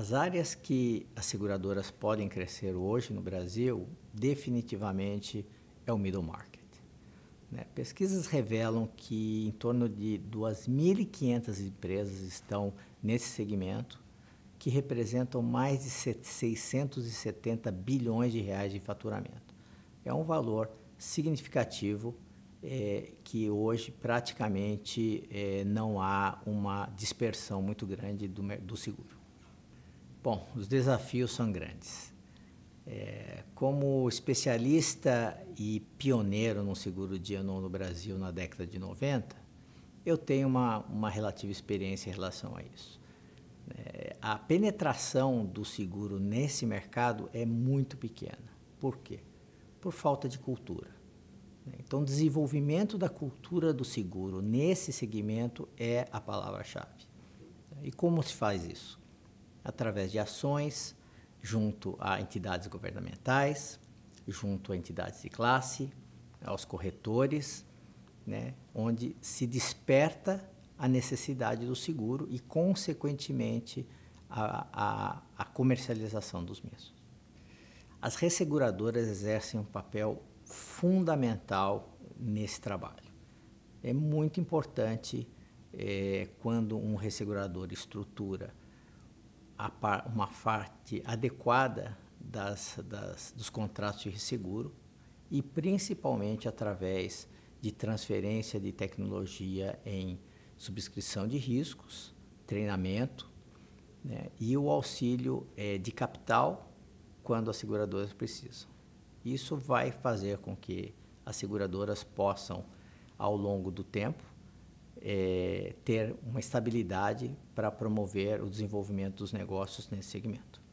As áreas que as seguradoras podem crescer hoje no Brasil, definitivamente é o middle market. Né? Pesquisas revelam que em torno de 2.500 empresas estão nesse segmento, que representam mais de 670 bilhões de reais de faturamento. É um valor significativo é, que hoje praticamente é, não há uma dispersão muito grande do, do seguro. Bom, os desafios são grandes. É, como especialista e pioneiro no seguro de ano no Brasil na década de 90, eu tenho uma, uma relativa experiência em relação a isso. É, a penetração do seguro nesse mercado é muito pequena. Por quê? Por falta de cultura. Né? Então, desenvolvimento da cultura do seguro nesse segmento é a palavra-chave. E como se faz isso? através de ações junto a entidades governamentais, junto a entidades de classe, aos corretores, né, onde se desperta a necessidade do seguro e, consequentemente, a, a, a comercialização dos mesmos. As resseguradoras exercem um papel fundamental nesse trabalho. É muito importante é, quando um ressegurador estrutura par, uma parte adequada das, das, dos contratos de resseguro e principalmente através de transferência de tecnologia em subscrição de riscos, treinamento né, e o auxílio é, de capital quando as seguradoras precisam. Isso vai fazer com que as seguradoras possam, ao longo do tempo, é, ter uma estabilidade para promover o desenvolvimento dos negócios nesse segmento.